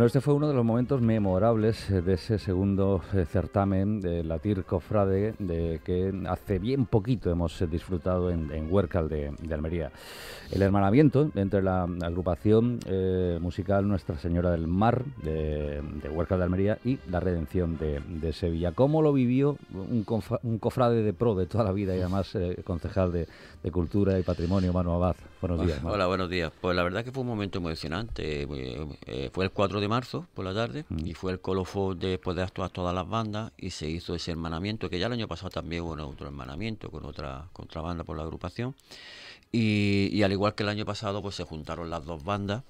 Bueno, este fue uno de los momentos memorables eh, de ese segundo eh, certamen de la TIR Cofrade de que hace bien poquito hemos eh, disfrutado en, Huercal de, Almería. El hermanamiento entre la agrupación musical Nuestra Señora del Mar de, de, de Almería y la Redención de, Sevilla. ¿Cómo lo vivió un, cofrade de pro de toda la vida y además concejal de, de Cultura y Patrimonio, Manu Abad. Buenos ah, días. Hola, buenos días. Pues la verdad que fue un momento emocionante. Eh, eh, fue el 4 de marzo por la tarde mm. y fue el colofón después de actuar todas las bandas y se hizo ese hermanamiento, que ya el año pasado también hubo otro hermanamiento con otra, contrabanda por la agrupación. y al igual que el año pasado, pues se juntaron las dos bandas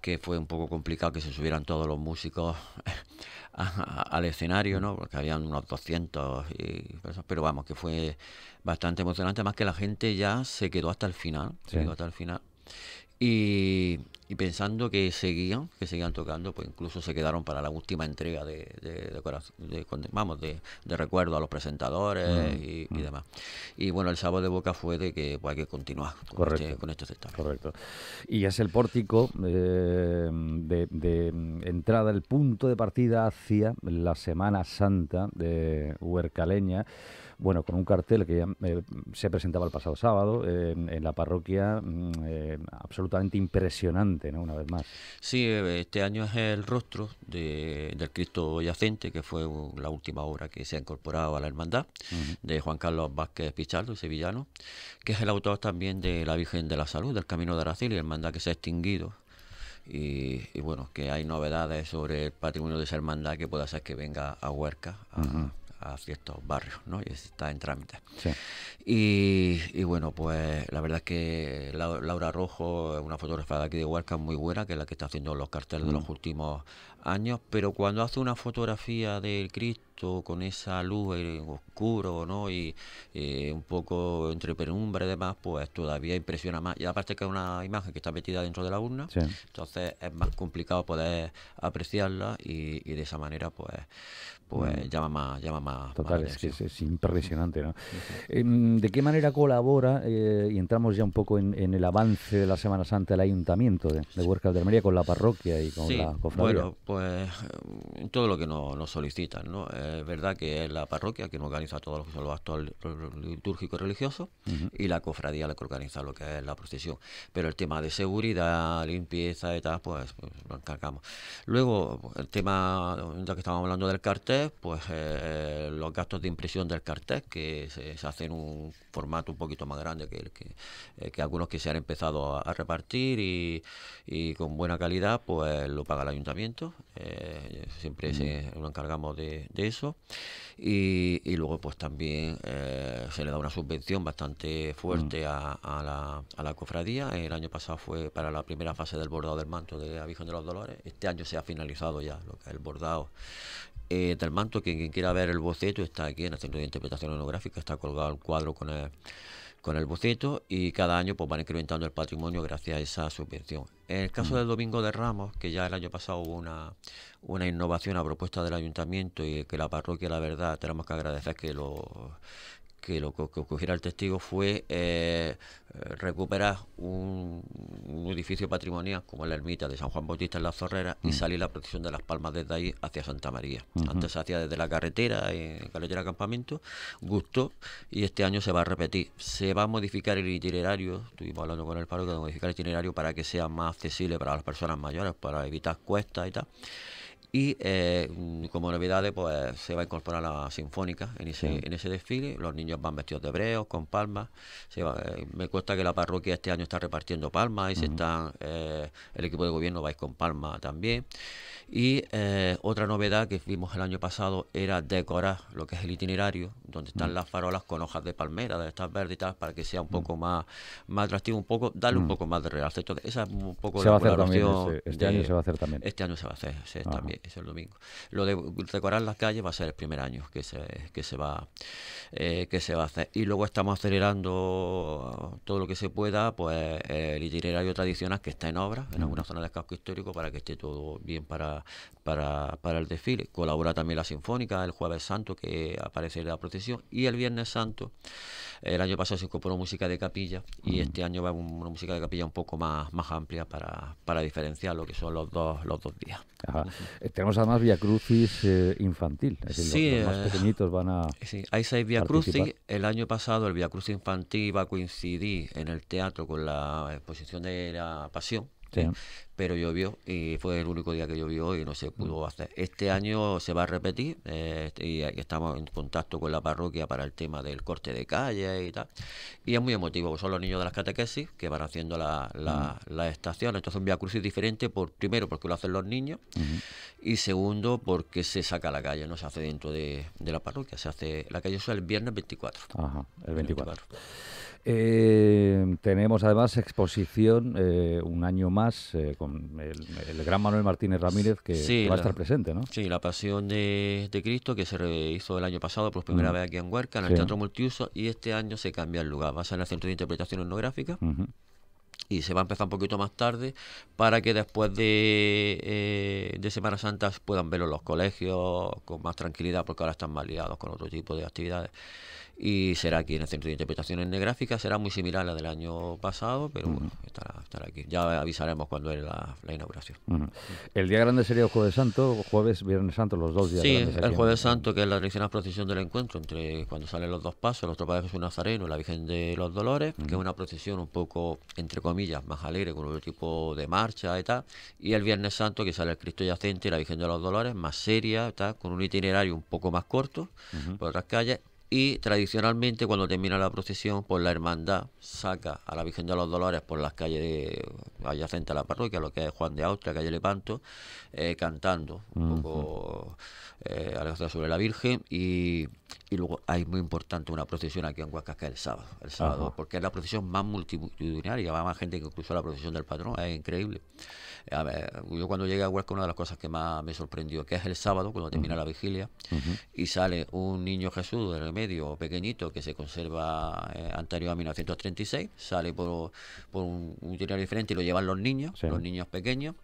que fue un poco complicado que se subieran todos los músicos al escenario, ¿no? Porque habían unos 200 y pero vamos, que fue bastante emocionante, más que la gente ya se quedó hasta el final, se quedó hasta el final. Y, y pensando que seguían, que seguían tocando, pues incluso se quedaron para la última entrega de, de, vamos, de, recuerdo a los presentadores mm, y, mm. demás. Y bueno, el sábado de boca fue de que pues, hay que continuar con, estos este, este Correcto. Y es el pórtico eh, de, entrada, el punto de partida hacia la Semana Santa de Huercaleña bueno, con un cartel que ya, eh, se presentaba el pasado sábado en, la parroquia, mm, eh, absolutamente impresionante, ¿no? Una vez más. Sí, eh, este año es el rostro de, del Cristo Yacente, que fue la última obra que se ha incorporado a la hermandad, de Juan Carlos Vázquez Pichardo, sevillano, que es el autor también de La Virgen de la Salud, del Camino de Aracil, hermandad que se ha extinguido y, bueno, que hay novedades sobre el patrimonio de esa hermandad que puede ser que venga a Huerca a ciertos barrios, ¿no? Y está en trámite. Y, bueno, pues la verdad es que Laura Rojo es una fotógrafa de aquí de Huarca muy buena, que es la que está haciendo los carteles de los mm. últimos años, pero cuando hace una fotografía del Cristo con esa luz eh, oscuro, ¿no? Y eh, un poco entre penumbra y demás, pues todavía impresiona más. Y aparte que es una imagen que está metida dentro de la urna, entonces es más complicado poder apreciarla y de esa manera, pues pues llama más, llama más. Total, es que impresionante, ¿no? Em, ¿De qué manera colabora, eh, y entramos ya un poco en, el avance de la Semana Santa del Ayuntamiento de, de Huerca de Almería con la parroquia y con la cofradía? Bueno, pues todo lo que nos, solicitan, ¿no? Es verdad que es la parroquia que organiza todos los, actos litúrgicos religiosos y la cofradía la que organiza lo que es la procesión. Pero el tema de seguridad, limpieza y tal, pues, pues lo encargamos. Luego, el tema, ya que estábamos hablando del cartel, pues eh, los gastos de impresión del cartel, que se, hace en un formato un poquito más grande que, que, eh, que algunos que se han empezado a, repartir y, con buena calidad, pues lo paga el ayuntamiento. Eh, siempre mm. nos encargamos de, eso. Y, luego, pues también se le da una subvención bastante fuerte mm. a, la, cofradía. El año pasado fue para la primera fase del bordado del manto de la de los Dolores. Este año se ha finalizado ya lo que el bordado. Eh, el manto, quien, quien, quiera ver el boceto está aquí en el Centro de Interpretación onográfica, está colgado el cuadro con el, con el boceto y cada año pues van incrementando el patrimonio gracias a esa subvención. En el caso mm. del Domingo de Ramos, que ya el año pasado hubo una, una innovación a propuesta del ayuntamiento y que la parroquia, la verdad, tenemos que agradecer que lo, que lo que, ocurriera el testigo fue eh, eh, recuperar un, edificio patrimonial como la ermita de San Juan Bautista en la Zorrera y mm. salir la protección de las Palmas desde ahí hacia Santa María. Antes se hacía desde la carretera, en carretera campamento, gustó y este año se va a repetir. Se va a modificar el itinerario, estuvimos hablando con el paro de modificar el itinerario para que sea más accesible para las personas mayores, para evitar cuestas y tal y eh, mm, como novedades, pues se va a incorporar la sinfónica en ese, en ese desfile. Los niños van vestidos de hebreos, con palmas. Eh, me cuesta que la parroquia este año está repartiendo palmas y se están, eh, el equipo de gobierno va a ir con palmas también. Y otra novedad que vimos el año pasado era decorar lo que es el itinerario, donde están mm. las farolas con hojas de palmera, de estas verdes para que sea un mm. poco más, más atractivo, un poco, darle un poco más de realce. esa es un poco la este, año se va a hacer también. Este año se va a hacer, también es el domingo. Lo de decorar las calles va a ser el primer año que se, que se, va, eh, que se va a hacer. Y luego estamos acelerando todo lo que se pueda, pues el itinerario tradicional que está en obra, en alguna zonas del casco histórico, para que esté todo bien para, para, el desfile. Colabora también la Sinfónica el Jueves Santo, que aparece en la procesión, y el Viernes Santo. El año pasado se incorporó música de capilla y este año va una música de capilla un poco más, más amplia para, diferenciar lo que son los dos, los dos días tenemos además Via Crucis eh, infantil, es decir, los, más eh, pequeñitos van a. Sí, hay seis Via Crucis. El año pasado el Via Crucis infantil iba a coincidir en el teatro con la exposición de la Pasión pero llovió y fue el único día que llovió y no se mm. pudo hacer. Este año se va a repetir eh, y estamos en contacto con la parroquia para el tema del corte de calle y tal. Y es muy emotivo, son los niños de las catequesis que van haciendo la, la, mm. estación. Entonces un Via Crucis diferente, por, primero porque lo hacen los niños y segundo porque se saca la calle, no se hace dentro de, la parroquia, se hace la calle, eso es el viernes 24. Ajá, el 24. Eh, tenemos además exposición eh, un año más eh, con el, gran Manuel Martínez Ramírez que, va a estar presente, ¿no? Sí, La Pasión de, Cristo que se hizo el año pasado por primera vez aquí en Huerca, en el Teatro Multiuso, y este año se cambia el lugar. Va a ser en el Centro de Interpretación Etnográfica. y se va a empezar un poquito más tarde para que después de, eh, de Semana Santa puedan verlo en los colegios con más tranquilidad porque ahora están más liados con otro tipo de actividades y será aquí en el Centro de Interpretaciones Negráficas, será muy similar a la del año pasado, pero bueno, estará, aquí. Ya avisaremos cuando es la, inauguración. El día grande sería el Jueves Santo, jueves, Viernes Santo, los dos días Sí, el Jueves Santo, que es la tradicional procesión del encuentro, entre cuando salen los dos pasos, los de Jesús Nazareno y la Virgen de los Dolores, que es una procesión un poco, entre comillas, más alegre, con otro tipo de marcha y tal, y el Viernes Santo, que sale el Cristo yacente y la Virgen de los Dolores, más seria, con un itinerario un poco más corto por otras calles, y tradicionalmente cuando termina la procesión, pues la hermandad saca a la Virgen de los Dolores por las calles de, adyacentes a la parroquia, lo que es Juan de Austria, calle Lepanto, eh, cantando un poco eh, sobre la Virgen y, y, luego hay muy importante una procesión aquí en Huascasca... el sábado, el sábado porque es la procesión más multitudinaria, va más gente que incluso la procesión del patrón, es increíble yo cuando llegué a Huesca, una de las cosas que más me sorprendió, que es el sábado, cuando termina la vigilia, y sale un niño Jesús del medio, pequeñito, que se conserva eh, anterior a 1936, sale por, un, itinerario diferente y lo llevan los niños, los niños pequeños,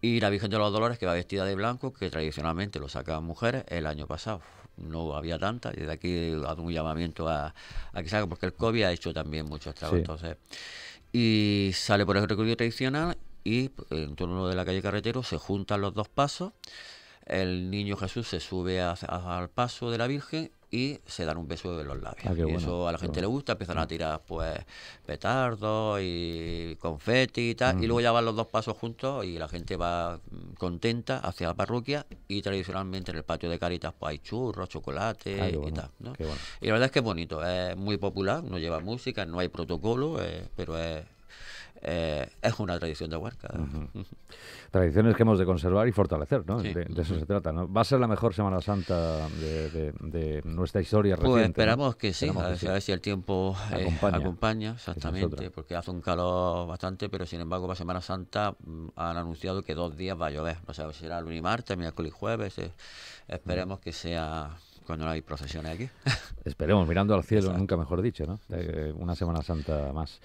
y la Virgen de los Dolores, que va vestida de blanco, que tradicionalmente lo sacaban mujeres, el año pasado no había tantas y desde aquí hago un llamamiento a, a que salga, porque el COVID ha hecho también muchos trabajos... Entonces, y sale por el recorrido tradicional y eh, en torno de la calle Carretero se juntan los dos pasos, el niño Jesús se sube al paso de la Virgen y se dan un beso de los labios. Ah, y eso a la gente le gusta, empiezan a mm. tirar pues petardos y confeti y tal, y luego mm. ya van los dos pasos juntos y la gente va mm, contenta hacia la parroquia y tradicionalmente en el patio de Caritas pues hay churros, chocolate ah, y tal. Y la verdad es que es bonito, es muy popular, no lleva música, no hay protocolo, eh, pero es eh, es una tradición de Huarca. Tradiciones que hemos de conservar y fortalecer, ¿no? De, eso se trata, ¿no? ¿Va a ser la mejor Semana Santa de, nuestra historia pues reciente? Pues esperamos que sí, a, ver si el tiempo eh, acompaña. exactamente, porque hace un calor bastante, pero sin embargo para Semana Santa mm, han anunciado que dos días va a llover, no sé si será lunes y martes, miércoles y jueves, eh, esperemos que sea cuando no hay procesiones aquí. Esperemos, mirando al cielo, nunca mejor dicho, ¿no? Eh, una Semana Santa más.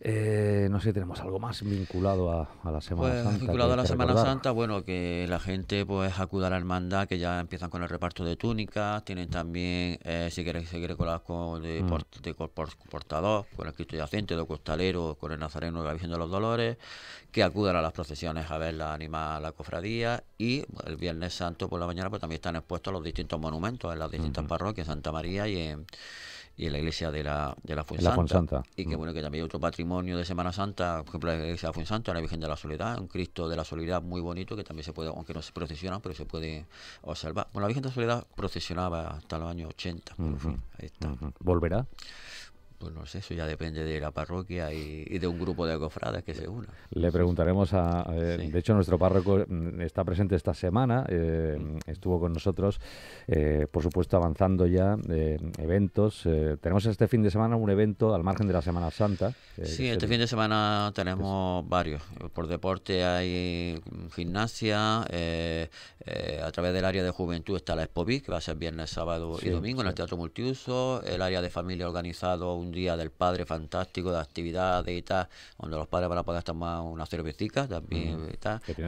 Eh, no sé, tenemos algo más vinculado a, la Semana Santa. Vinculado a la Semana pues, Santa, bueno, que la gente pues acuda a la hermandad, que ya empiezan con el reparto de túnicas, tienen también, eh, si quieres, seguir con las de, mm. portador, con el Cristo yacente, de costalero, con el Nazareno y la Virgen de los Dolores, que acudan a las procesiones a ver la anima la cofradía y el Viernes Santo por la mañana pues también están expuestos los distintos monumentos las distintas parroquias, Santa María y en, y la iglesia de la, de la Fuensanta. Y que bueno, que también hay otro patrimonio de Semana Santa, por ejemplo, la iglesia de la Fuensanta, la Virgen de la Soledad, un Cristo de la Soledad muy bonito que también se puede, aunque no se procesiona, pero se puede observar. Bueno, la Virgen de la Soledad procesionaba hasta los años 80, ahí está. ¿Volverá? pues no sé, eso ya depende de la parroquia y, de un grupo de cofrades que se una. Le preguntaremos a... De hecho, nuestro párroco mm, está presente esta semana, eh, mm. estuvo con nosotros, eh, por supuesto, avanzando ya eh, eventos. tenemos este fin de semana un evento al margen de la Semana Santa. sí, este fin de semana tenemos pues varios. Por deporte hay mm, gimnasia, a través del área de juventud está la Expovic, que va a ser viernes, sábado y domingo en el Teatro Multiuso, el área de familia organizado día del padre fantástico, de actividades y tal, donde los padres van a poder tomar unas cervecita también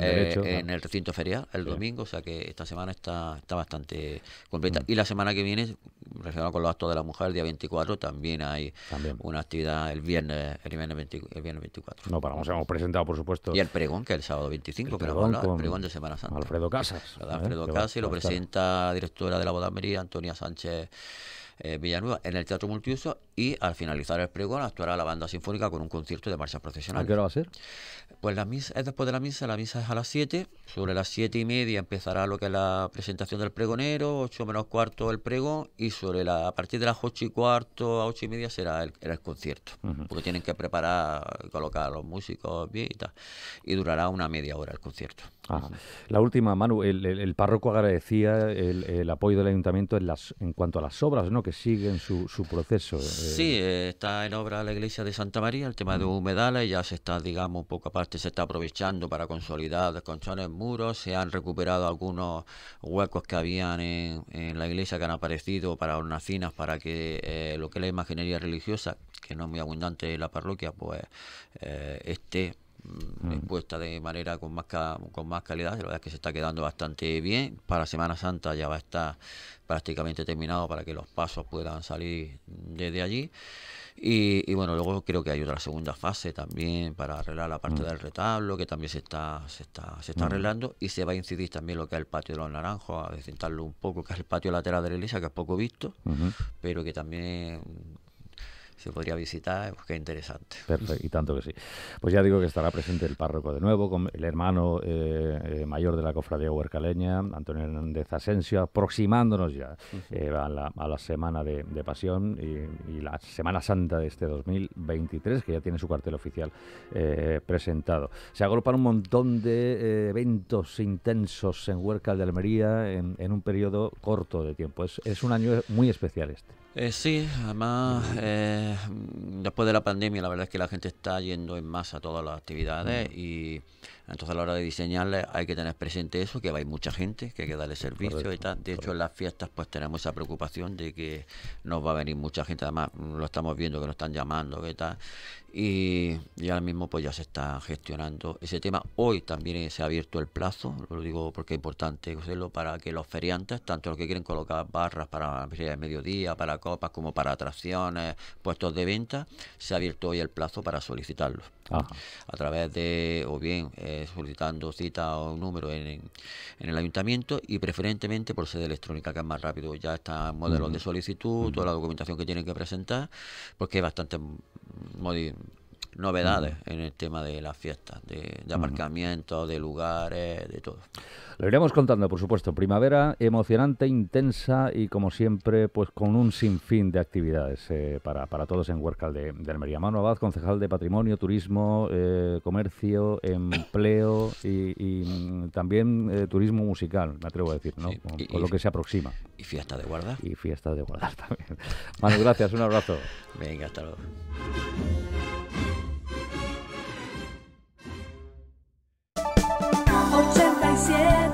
eh, en el recinto ferial el domingo, o sea que esta semana está, está bastante completa. Y la semana que viene, relacionado con los actos de la mujer, el día 24, también hay una actividad el viernes, el viernes, 24. No, para hemos presentado, por supuesto. Y el pregón, que es el sábado 25, que el pregón de Semana Santa. Alfredo Casas. ¿eh? Casas y lo presenta la directora de la Boda Antonia Sánchez eh, Villanueva en el Teatro Multiuso y al finalizar el pregón actuará la banda sinfónica con un concierto de marchas procesionales. ¿A qué hora va a ser? Pues la misa es después de la misa, la misa es a las 7, sobre las 7 y media empezará lo que es la presentación del pregonero, 8 menos cuarto el pregón y sobre la, a partir de las 8 y cuarto a 8 y media será el, concierto, porque tienen que preparar, colocar a los músicos bien y tal, y durará una media hora el concierto. Ah, la última, Manu, el, el, párroco agradecía el, apoyo del ayuntamiento en, las, en cuanto a las obras, ¿no? Que siguen su, su proceso. Eh. Sí, está en obra la iglesia de Santa María, el tema de mm. humedales, ya se está, digamos, poco parte se está aprovechando para consolidar desconchones muros, se han recuperado algunos huecos que habían en, la iglesia que han aparecido para hornacinas, para que eh, lo que es la imaginería religiosa, que no es muy abundante en la parroquia, pues eh, esté expuesta mm. de manera con más, con más calidad. La verdad es que se está quedando bastante bien. Para Semana Santa ya va a estar prácticamente terminado para que los pasos puedan salir desde allí. Y, bueno, luego creo que hay otra segunda fase también para arreglar la parte mm. del retablo, que también se está, se está, se está mm. arreglando, y se va a incidir también lo que es el patio de los naranjos, a descentrarlo un poco, que es el patio lateral de la iglesia, que es poco visto, pero que también se podría visitar, pues, qué interesante. Perfecto, y tanto que sí. Pues ya digo que estará presente el párroco de nuevo, con el hermano eh, eh, mayor de la cofradía huercaleña, Antonio Hernández Asensio, aproximándonos ya eh, a, la, a, la, semana de, pasión y, la Semana Santa de este 2023, que ya tiene su cartel oficial presentado. Se agrupan un montón de eventos intensos en Huerca de Almería en, un periodo corto de tiempo. Es, es un año muy especial este. Eh, sí, además, eh, después de la pandemia, la verdad es que la gente está yendo en masa a todas las actividades mm. y entonces a la hora de diseñarle hay que tener presente eso, que va a ir mucha gente, que hay que darle servicio y tal. De hecho en las fiestas pues tenemos esa preocupación de que nos va a venir mucha gente, además lo estamos viendo que nos están llamando, que tal. Y, y ahora mismo pues ya se está gestionando ese tema. Hoy también se ha abierto el plazo, lo digo porque es importante hacerlo para que los feriantes, tanto los que quieren colocar barras para el mediodía, para copas, como para atracciones, puestos de venta, se ha abierto hoy el plazo para solicitarlos a través de, o bien eh, solicitando cita o número en, el ayuntamiento y preferentemente por sede electrónica, que es más rápido. Ya está modelos de solicitud, toda la documentación que tienen que presentar, porque es bastante mm, novedades mm. en el tema de las fiestas, de, de aparcamientos, de lugares, de todo. Lo iremos contando, por supuesto. Primavera emocionante, intensa y como siempre, pues con un sinfín de actividades eh, para, todos en Huercal de, Almería. Manu Abad, concejal de Patrimonio, Turismo, eh, Comercio, Empleo y, mm, también eh, Turismo Musical, me atrevo a decir, ¿no? Con, lo que se aproxima. Y fiesta de guardar. Y fiesta de guardar también. Manu, gracias, un abrazo. Venga, hasta luego. 些。